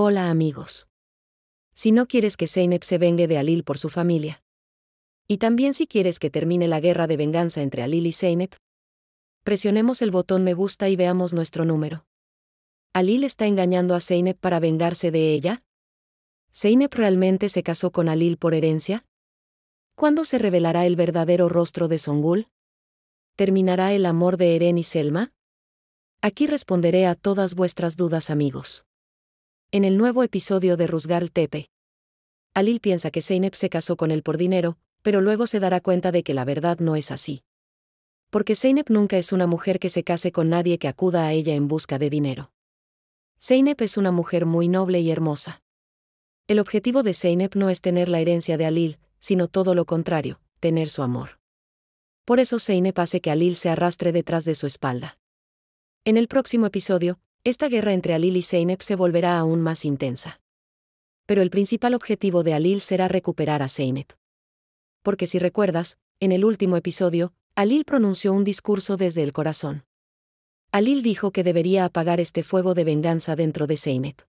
Hola amigos. Si no quieres que Zeynep se vengue de Alil por su familia. Y también si quieres que termine la guerra de venganza entre Alil y Zeynep. Presionemos el botón me gusta y veamos nuestro número. ¿Alil está engañando a Zeynep para vengarse de ella? ¿Zeynep realmente se casó con Alil por herencia? ¿Cuándo se revelará el verdadero rostro de Songul? ¿Terminará el amor de Eren y Selma? Aquí responderé a todas vuestras dudas amigos en el nuevo episodio de Rusgal Tepe. Alil piensa que Zeynep se casó con él por dinero, pero luego se dará cuenta de que la verdad no es así. Porque Zeynep nunca es una mujer que se case con nadie que acuda a ella en busca de dinero. Zeynep es una mujer muy noble y hermosa. El objetivo de Zeynep no es tener la herencia de Alil, sino todo lo contrario, tener su amor. Por eso Zeynep hace que Alil se arrastre detrás de su espalda. En el próximo episodio, esta guerra entre Alil y Zeynep se volverá aún más intensa. Pero el principal objetivo de Alil será recuperar a Zeynep. Porque si recuerdas, en el último episodio, Alil pronunció un discurso desde el corazón. Alil dijo que debería apagar este fuego de venganza dentro de Zeynep.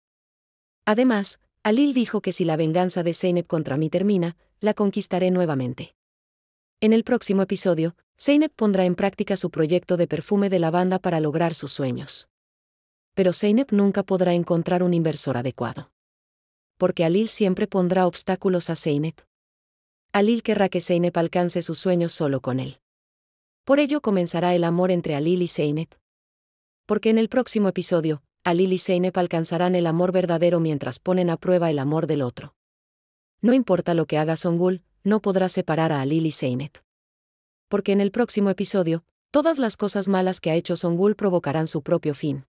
Además, Alil dijo que si la venganza de Zeynep contra mí termina, la conquistaré nuevamente. En el próximo episodio, Zeynep pondrá en práctica su proyecto de perfume de lavanda para lograr sus sueños pero Zeynep nunca podrá encontrar un inversor adecuado. Porque Alil siempre pondrá obstáculos a Zeynep. Alil querrá que Zeynep alcance sus sueños solo con él. Por ello comenzará el amor entre Alil y Zeynep. Porque en el próximo episodio, Alil y Zeynep alcanzarán el amor verdadero mientras ponen a prueba el amor del otro. No importa lo que haga Songul, no podrá separar a Alil y Zeynep. Porque en el próximo episodio, todas las cosas malas que ha hecho Songul provocarán su propio fin.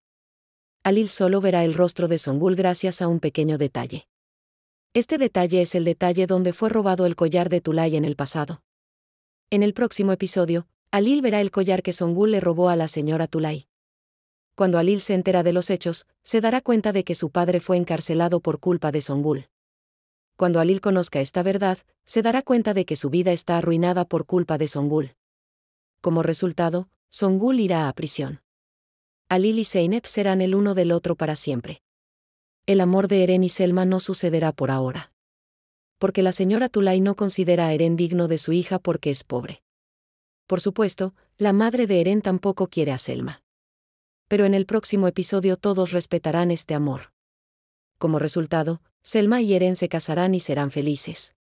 Alil solo verá el rostro de Songul gracias a un pequeño detalle. Este detalle es el detalle donde fue robado el collar de Tulay en el pasado. En el próximo episodio, Alil verá el collar que Songul le robó a la señora Tulay. Cuando Alil se entera de los hechos, se dará cuenta de que su padre fue encarcelado por culpa de Songul. Cuando Alil conozca esta verdad, se dará cuenta de que su vida está arruinada por culpa de Songul. Como resultado, Songul irá a prisión. Alil y Zeynep serán el uno del otro para siempre. El amor de Eren y Selma no sucederá por ahora. Porque la señora Tulay no considera a Eren digno de su hija porque es pobre. Por supuesto, la madre de Eren tampoco quiere a Selma. Pero en el próximo episodio todos respetarán este amor. Como resultado, Selma y Eren se casarán y serán felices.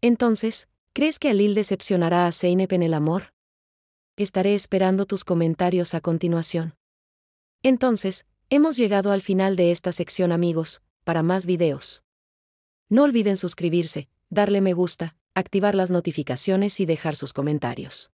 Entonces, ¿crees que Alil decepcionará a Zeynep en el amor? Estaré esperando tus comentarios a continuación. Entonces, hemos llegado al final de esta sección amigos, para más videos. No olviden suscribirse, darle me gusta, activar las notificaciones y dejar sus comentarios.